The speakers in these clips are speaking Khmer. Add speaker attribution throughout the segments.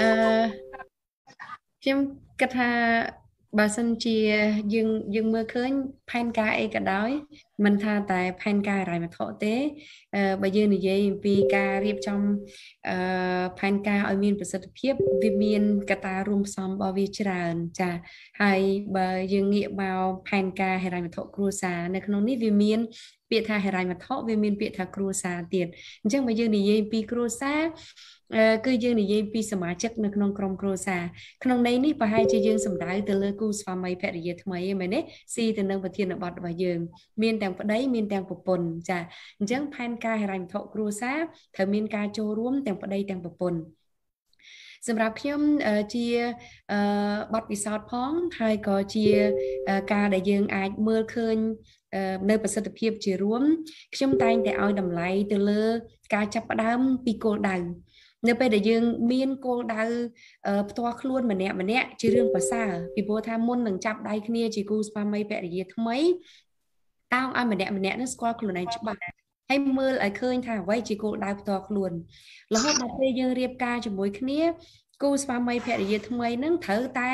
Speaker 1: អឺខ្ញុំគិតថាបើសិនជា យើងយើងមើលឃើញផែនការអីក៏ដោយមិនថាតែ ផែនការរៃវត្ថុទេបើយើងនិយាយអំពីការរៀបចំផែនការឲ្យមានប្រសិទ្ធភាពវាមានកត្តារួមផ្សំរបស់វាច្រើន ចាហើយបើយើងងាកមកផែនការហិរញ្ញវត្ថុគ្រួសារនៅក្នុងនេះវាមាន ពាក្យថាហិរញ្ញវត្ថុវាមានពាក្យថាគ្រួសារទៀតអញ្ចឹងបើយើងនិយាយពីគ្រួសារគឺយើងនិយាយពីសមាជិកនៅក្នុងក្រុមគ្រួសារក្នុងន័យនេះប្រហែលជាយើងសំដៅទៅលើគូស្វាមីភរិយាថ្មីឯមែនទេស៊ីទៅនឹងប្រធានបទរបស់យើងមានទាំងប្តីមានទាំងប្រពន្ធចាអញ្ចឹងផែនការហិរញ្ញវត្ថុគ្រួសារត្រូវមានការចូលរួមទាំងប្តីទាំងប្រពន្ធសម្រាប់ខ្ញុំជាបទពិសោធន៍ផងហើយក៏ជាការដែលយើងអាចមើលឃើញនៅប្រសិទ្ធភាពជារួមខ្ញុំតែងតែឲ្យតម្លៃទៅលើ ការចាប់ផ្ដើមពីគោលដៅនៅពេលដែលយើងមានគោលដៅផ្ទាល់ខ្លួនម្នាក់ម្នាក់ជារឿងប្រសើរពីព្រោះថាមុននឹងចាប់ដៃគ្នាជាគូស្វាមីភរិយាថ្មីតោងឲ្យម្នាក់ម្នាក់នឹងស្គាល់ខ្លួនឯងច្បាស់ហើយមើលឲ្យឃើញថាអ្វីជាគោលដៅផ្ទាល់ខ្លួនរហូតដល់ពេលយើងរៀបការជាមួយគ្នាគូស្វាមីភរិយាថ្មីនឹងត្រូវតែ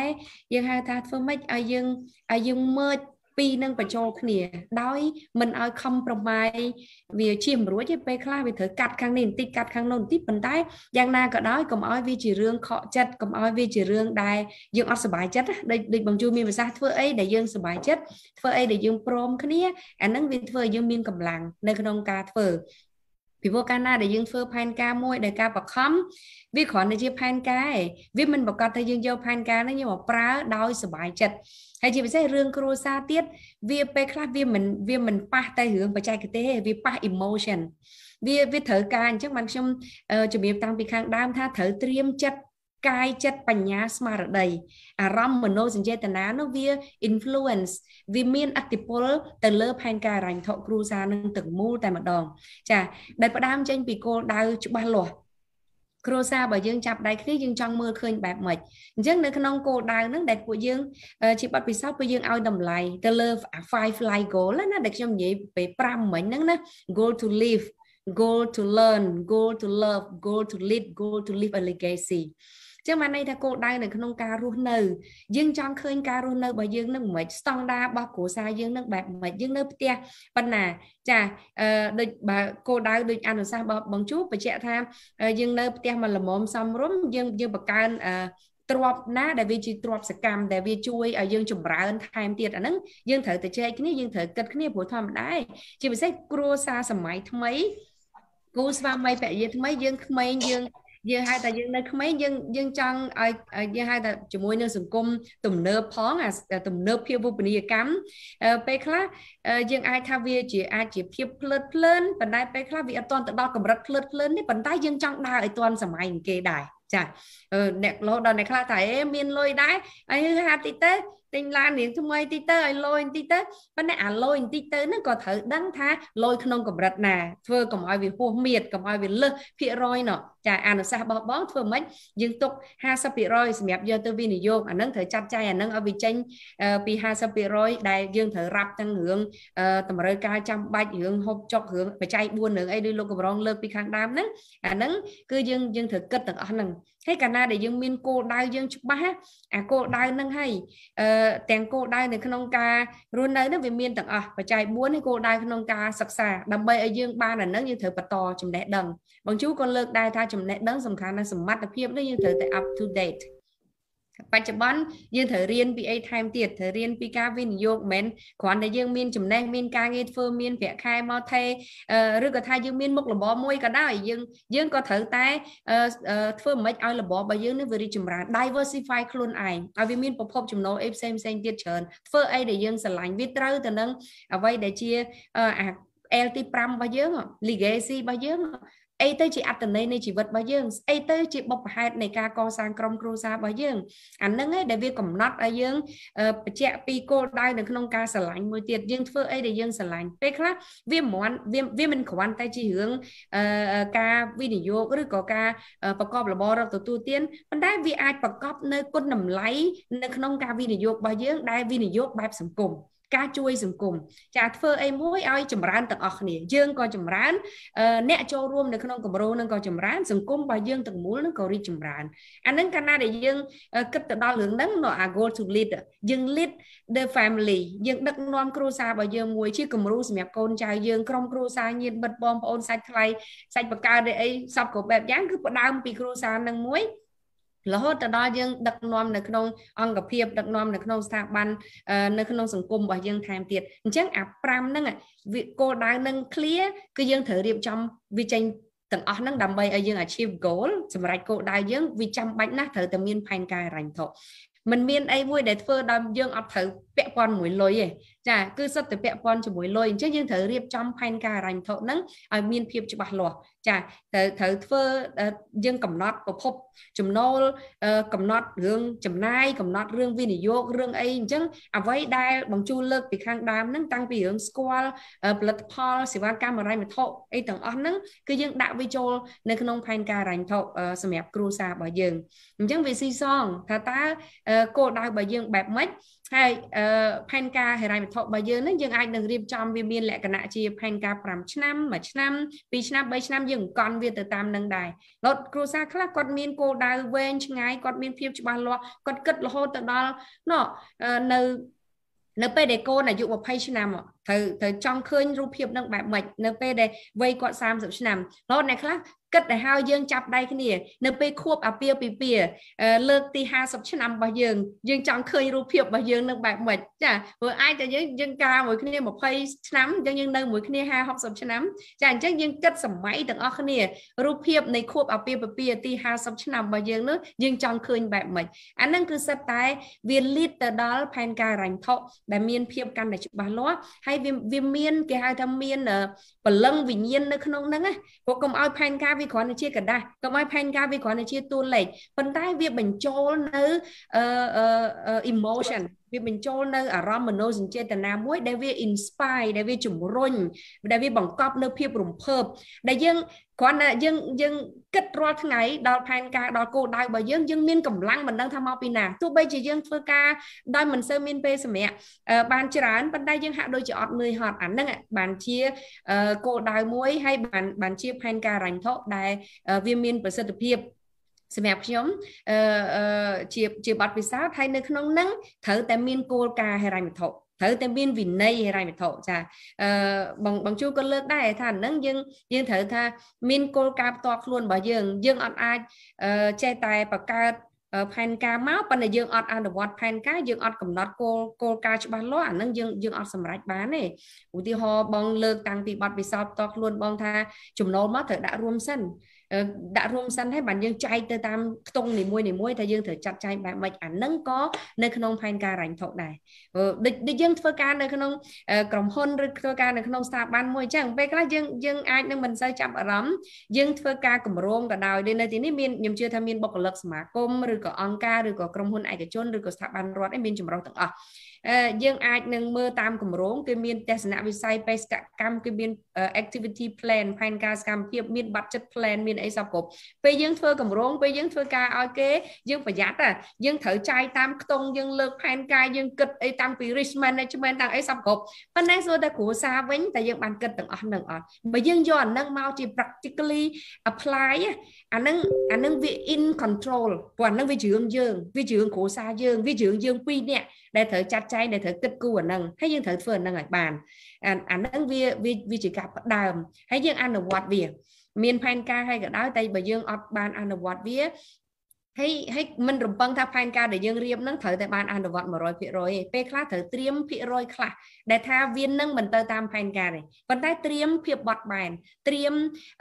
Speaker 1: យើងហៅថាធ្វើម៉េចឲ្យយើងឲ្យយើងមើលពីរនឹងបញ្ចូលគ្នា ដោយមិនឲ្យខំប្រមាយវាជាមរួចទេពេលខ្លះវាត្រូវកាត់ខាងនេះបន្តិចកាត់ខាងនោះបន្តិចប៉ុន្តែយ៉ាងណាក៏ដោយកុំឲ្យវាជារឿងខកចិត្តកុំឲ្យវាជារឿងដែលយើងអត់សប្បាយចិត្តដូចដូចបងជួយមានប្រសាសន៍ធ្វើអីដែលយើងសប្បាយចិត្តធ្វើអីដែលយើងព្រមគ្នាអានឹងវាធ្វើឲ្យយើងមានកម្លាំងនៅក្នុងការធ្វើពីព្រោះកាលណាដែលយើងធ្វើផែនការមួយដោយការបខំវាគ្រាន់តែជាផែនការឯងវាមិនប្រកាសថាយើងយកផែនការនេះយកមកប្រើដោយសុបាយចិត្តហើយជាពិសេសរឿងគ្រួសារទៀតវាពេលខ្លះវាមិនវាមិនប៉ះតែរឿងបច្ចេកទេសទេវាប៉ះ emotion វាវាត្រូវការអញ្ចឹងបានខ្ញុំជំរាបតាំងពីខាងដើមថាត្រូវត្រៀមចិត្តកាយចិត្តបញ្ញាស្មារតីអារម្មណ៍មនោសញ្ចេតនានោះវា influence វាមានអតិពលទៅលើ ផែនការរញ្ញធគ្រូសានឹងទាំងមូលតែម្ដងចាដែលផ្ដើមចេញពីគោលដៅច្បាស់លាស់គ្រួសារបើយើងចាប់ដៃគ្នាយើងចង់មើលឃើញបែបម៉េចអញ្ចឹងនៅក្នុងគោលដៅហ្នឹងដែលពួកយើង ជាបទពិសោធន៍ពួកយើងឲ្យតម្លៃទៅលើ five fly goal ណាដែលខ្ញុំនិយាយពេល5មិញហ្នឹងណា goal to live goal to learn goal to love goal to lead goal to leave a legacy ចឹងបានន័យថាគោលដៅនៅក្នុងការរស់នៅយើងចង់ឃើញការរស់នៅរបស់យើងនឹងមិនមែនស្តង់ដាររបស់គ្រួសារយើងនឹងបែបមិនយើងនៅផ្ទះប៉ុណ្ណាចាអឺដូចបើគោលដៅដូចអនុសាសន៍របស់បងជួបញ្ជាក់ថាយើងនៅផ្ទះមកល្មមសំរុំយើងយើងបង្កើនអឺទ្របណាដែលវាជាទ្របសកម្មដែលវាជួយឲ្យយើងចម្រើនថែមទៀតអាហ្នឹងយើងត្រូវតែចែកគ្នាយើងត្រូវគិតគ្នាព្រោះធម្មតាជាពិសេសគ្រួសារសម័យថ្មីគូស្វាមីភរិយាថ្មីយើងក្មេងយើងយើងហៅថាយើងនៅក្មេងយើងយើងចង់ឲ្យយើងហៅថាជាមួយនឹងសង្គមទំនើបផងអាទំនើបភាពវុបនីយកម្មពេលខ្លះយើងអាចថាវាជាអាចជាភាពភ្លើតភ្លើនប៉ុន្តែពេលខ្លះវាអត់ទាន់ទៅដល់កម្រិតភ្លើតភ្លើននេះប៉ុន្តែយើងចង់ដើរឲ្យទាន់សម័យគេដែរចាអ្នកលោដល់អ្នកខ្លះថាអេមានលុយដែរហើយហាតិចទេទិញឡានរៀងថ្មីតិចទៅឲ្យលយបន្តិចទៅប៉ុន្តែអាលយបន្តិចទៅហ្នឹងក៏ត្រូវដឹងថាលយ ក្នុងកម្រិតណា ធ្វើកុំឲ្យវាហួសមៀតកុំឲ្យវាលើសភាគរយណោះចាអនុសាសន៍របស់បងធ្វើម៉េចយើងទុក50%សម្រាប់យកទៅវិនិយោគអាហ្នឹងត្រូវចាត់ចែងអាហ្នឹងឲ្យវាចេញពី50%ដែលយើងត្រូវរាប់ទាំងរឿងតម្រូវការចាំបាច់រឿងហូបចុករឿងបច្ច័យ4រឿងអីដូចលោកកំរង លើកពីខាងដើមហ្នឹងអាហ្នឹងគឺយើងយើងត្រូវគិតទាំងអស់ហ្នឹងហើយកាលណាដែលយើងមានគោលដៅយើងច្បាស់អាគោលដៅនឹងហើយអឺទាំងគោលដៅនៅក្នុងការរស់នៅនឹងវាមានទាំងអស់បច្ច័យ4នេះគោលដៅក្នុងការសិក្សាដើម្បីឲ្យយើងបានអានឹងយើងត្រូវបន្តចំណេះដឹងបងជូក៏លើកដែរថាចំណេះដឹងសំខាន់ណាស់សមត្ថភាពនេះយើងត្រូវតែ up to date បច្ចុប្បន្នយើងត្រូវរៀនពីអីថែមទៀតត្រូវរៀនពីការវិនិយោគមិនគ្រាន់តែយើងមានចំណេះមានការងារធ្វើមានប្រាក់ខែមកថេឬក៏ថាយើងមានមុខរបរមួយក៏ដោយយើងយើងក៏ត្រូវតែធ្វើមិនឲ្យរបររបស់យើងនេះវារីចម្រើន diversify ខ្លួនឯងឲ្យវាមានប្រភពចំណូលអីផ្សេងផ្សេងទៀតច្រើនធ្វើអីដែលយើងស្រឡាញ់វាត្រូវទៅនឹងអ្វីដែលជាអា L ទី5របស់យើង legacy របស់យើងអីទៅជាអត្តន័យនៃជីវិតរបស់យើងស្អីទៅជាបុព្វហេតុនៃការកសាងក្រុមគ្រួសាររបស់យើងអានឹងឯងដែលវាកំណត់ឲ្យយើងបញ្ជាក់ពីគោលដៅនៅក្នុងការស្រឡាញ់មួយទៀតយើងធ្វើអីដែលយើងស្រឡាញ់ពេលខ្លះវាមិនវាវាមិនគ្រាន់តែជារឿងការវិនិយោគឬក៏ការប្រកបរបររកទទួលទានប៉ុន្តែវាអាចប្រកបនៅគុណតម្លៃនៅក្នុងការវិនិយោគរបស់យើងដែលវិនិយោគបែបសង្គមការជួយសង្គមចាធ្វើអីមួយឲ្យចម្រើនទាំងអស់គ្នាយើងក៏ចម្រើនអ្នកចូលរួមនៅក្នុងគម្រោងនឹងក៏ចម្រើនសង្គមរបស់យើងទាំងមូលនឹងក៏រីកចម្រើនអានឹងកាលណាដែលយើង គិតទៅដល់រឿងហ្នឹងនៅ our goal to lead យើង lead the family យើងដឹកនាំគ្រួសាររបស់យើងមួយជាគំរូសម្រាប់កូនចៅយើងក្រុមគ្រួសារញាតិមិត្តបងប្អូនសាច់ថ្លៃសាច់បកើអីសពគ្រប់បែបយ៉ាងគឺផ្ដើមពីគ្រួសារនឹងមួយរហូតទៅដល់យើងដឹកនាំនៅក្នុងអង្គភាពដឹកនាំនៅក្នុងស្ថាប័ននៅក្នុងសង្គមរបស់យើង ថែមទៀតអញ្ចឹងអា5ហ្នឹងវាគោលដៅនឹង clear គឺយើងត្រូវរៀបចំវាចេញទាំងអស់ហ្នឹងដើម្បីឲ្យយើង achieve goal សម្រាប់គោលដៅយើងវាចាំបាច់ណាស់ត្រូវតែមានផែនការរ៉ាញ់ធប់มันមានអីមួយដែលធ្វើដល់យើងអត់ត្រូវពាក់ព័ន្ធមួយលុយទេចាគឺសិតតែពាក់ព័ន្ធជាមួយលុយអញ្ចឹងយើងត្រូវរៀបចំផែនការរ៉ាញ់ធប់ហ្នឹងឲ្យមានភាពច្បាស់លាស់ចាត្រូវត្រូវធ្វើយើងកំណត់ប្រភពចំណូលកំណត់រឿងចំណាយកំណត់រឿងវិនិយោគរឿងអីអញ្ចឹងអ្វីដែលបងជួលើកពីខាងដើមហ្នឹងតាំងពីរឿងស្គាល់ផលិតផលសេវាកម្មរ៉ៃវត្ថុអីទាំងអស់ហ្នឹងគឺយើងដាក់វាចូលនៅក្នុង ផែនការរ៉ៃវត្ថុសម្រាប់គ្រួសាររបស់យើងអញ្ចឹងវាស៊ីសងថាតើគោលដៅរបស់យើងបែបម៉េចហើយផែនការហិរញ្ញវត្ថុរបស់យើងហ្នឹងយើងអាចនឹងរៀបចំវាមានលក្ខណៈជាផែនការ5ឆ្នាំ1ឆ្នាំ2ឆ្នាំ3ឆ្នាំយើងកន់វាទៅតាមនឹងដែររត់គ្រួសារខ្លះគាត់មានគោលដៅវែងឆ្ងាយគាត់មានភាពច្បាស់លាស់គាត់គិតរហូតទៅដល់ណនៅនៅពេលដែលកូនអាយុ20ឆ្នាំត្រូវត្រូវចង់ឃើញរូបភាពនឹងបែបម៉េចនៅ ពេលដែលវ័យគាត់30ឆ្នាំរហូតអ្នកខ្លះគិតដែលហើយយើងចាប់ដៃគ្នា នៅពេលខួបអាពាហ៍ពិពាហ៍លើកទី50ឆ្នាំរបស់យើងយើងចង់ឃើញរូបភាពរបស់យើងនឹងបែបម៉េចចាព្រោះអាចតែយើងយើងកាលមួយគ្នា20ឆ្នាំយើងយើងនៅមួយគ្នា50 60ឆ្នាំចាអញ្ចឹងយើងគិតសម័យទាំងអស់គ្នារូបភាពនៃខួបអាពាហ៍ពិពាហ៍ទី50ឆ្នាំរបស់យើងនោះយើងចង់ឃើញបែបម៉េចអានឹងគឺសិតតែ វាលីតទៅដល់ផែនការរញ្ញថុដែលមានភាពកាន់តែច្បាស់លាស់ហើយហើយវាវាមានគេហៅថាមានពលឹងវិញ្ញាណនៅក្នុងហ្នឹងណាព្រោះកុំឲ្យផែនការវាគ្រាន់តែជាกระดาษកុំឲ្យផែនការវាគ្រាន់តែជាតួលេខប៉ុន្តែវាបញ្ចូលនៅ emotion វាបញ្ចូលនៅអារម្មណ៍មនោសញ្ចេតនាមួយដែលវា inspire ដែលវាជំរុញដែលវាបង្កប់នៅភាពរំភើបដែលយើងគ្រាន់តែយើងយើងគិតរាល់ថ្ងៃដល់ផែនការដល់គោលដៅរបស់យើងយើងមានកម្លាំងមិនដឹងថាមកពីណាទោះបីជាយើងធ្វើការដោយមិនសូវមានពេលសម្រាប់បានច្រើនប៉ុន្តែយើងហាក់ដូចជាអត់នឿយហត់អាហ្នឹងបានជាគោលដៅមួយហើយបានបានជាផែនការរញ្ញធដែលវាមានប្រសិទ្ធភាពសម្រាប់ខ្ញុំអឺជាជាបទពិសោធន៍ហើយនៅក្នុងនឹងត្រូវតែមានគោលការណ៍ហិរញ្ញវត្ថុត្រូវតែមានវិន័យហិរញ្ញវត្ថុចាអឺបងបងជួក៏លើកដែរថាហ្នឹងយើងយើងត្រូវថាមានគោលការណ៍ផ្ទាល់ខ្លួនរបស់យើងយើងអត់អាចចេះតែបង្កើតផែនការមកប៉ុន្តែយើងអត់អនុវត្តផែនការយើងអត់កំណត់គោលគោលការណ៍ច្បាស់លាស់អានឹងយើងយើងអត់សម្រេចបានទេឧទាហរណ៍បងលើកតាំងពីបទពិសោធន៍តខ្លួនបង ថាចំណូលមកត្រូវដាក់រួមសិនដាក់រួមសិនហើយបានយើងចែកទៅតាមខ្ទង់នីមួយនីមួយថាយើងត្រូវចាត់ចែងបែបម៉េចអាហ្នឹងក៏នៅក្នុងផែនការរ៉ាញ់ថុកដែរដូចដូចយើងធ្វើការនៅក្នុង ក្រុមហ៊ុនឬធ្វើការនៅក្នុងស្ថាប័នមួយអញ្ចឹងពេលខ្លះយើងយើងអាចនឹងមិនសូវចាប់អារម្មណ៍យើងធ្វើការគម្រោងក៏ដោយដូចនៅទីនេះមានខ្ញុំជឿថាមានបុគ្គលិកសមាគមឬក៏អង្គការឬក៏ក្រុមហ៊ុនឯកជនឬក៏ស្ថាប័នរដ្ឋឯមានចម្រុះទាំងអស់យើងអាចនឹងមើលតាមគម្រោងគេមានទស្សនវិស័យបេសកកម្មគេមាន activity plan ផែនការសកម្មភាពមានប័ណ្ណចិត្ត plan មានអីសពគ្រប់ពេលយើងធ្វើគម្រោងពេលយើងធ្វើការឲ្យគេយើងប្រយ័ត្នយើងត្រូវចាយតាមខ្ទង់យើងលើកផែនការយើងគិតអីតាំងពី risk management តាំងអីសពគ្រប់ប៉ុន្តែសួរតែគ្រួសារវិញតែយើងបានគិតទាំងអស់នឹងអត់បើយើងយកអានឹងមកជា practically apply អានឹងអានឹងវា in control ព្រោះអានឹងវាជឿងយើងវាជឿងគ្រួសារយើងវាជឿងយើងពីរនាក់ដែលត្រូវចាត់ច្ច័យដែលត្រូវគិតគូរអាហ្នឹងហើយយើងត្រូវធ្វើអាហ្នឹងឲ្យបានអាហ្នឹងវាវាជាការផ្ដើមហើយយើងអនុវត្តវា មានផែនការហើយក៏ដោយតែបើយើងអត់បានអនុវត្តវាហើយហើយមិនរំពឹងថាផែនការដែលយើងរៀបនឹងត្រូវតែបានអនុវត្ត100%ទេពេលខ្លះត្រូវត្រៀមភាគរយខ្លះដែលថាវានឹងមិនទៅតាមផែនការទេប៉ុន្តែត្រៀមភាពបត់បែនត្រៀម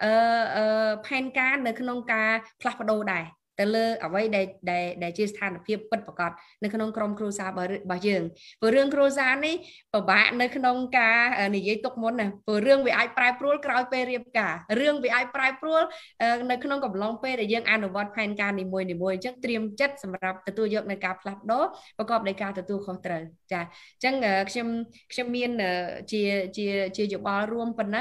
Speaker 1: អឺផែនការនៅក្នុងការផ្លាស់ប្ដូរដែរទៅលើអ្វីដែលដែលដែលជាស្ថានភាពពិតប្រាកដនៅក្នុងក្រមគ្រួសាររបស់យើងព្រោះរឿងគ្រួសារនេះពិបាកនៅក្នុងការនិយាយទុកមុនណាព្រោះរឿងវាអាចប្រែប្រួលក្រោយពេលរៀបការរឿងវាអាចប្រែប្រួលនៅក្នុងកំឡុងពេលដែលយើងអនុវត្តផែនការនីមួយៗអញ្ចឹងត្រៀមចិត្តសម្រាប់ទទួលយកនៅការផ្លាស់ប្ដូរប្រកបដោយការទទួលខុសត្រូវចាអញ្ចឹងខ្ញុំខ្ញុំមានជាជាជាយោបល់រួមប៉ុណ្ណឹង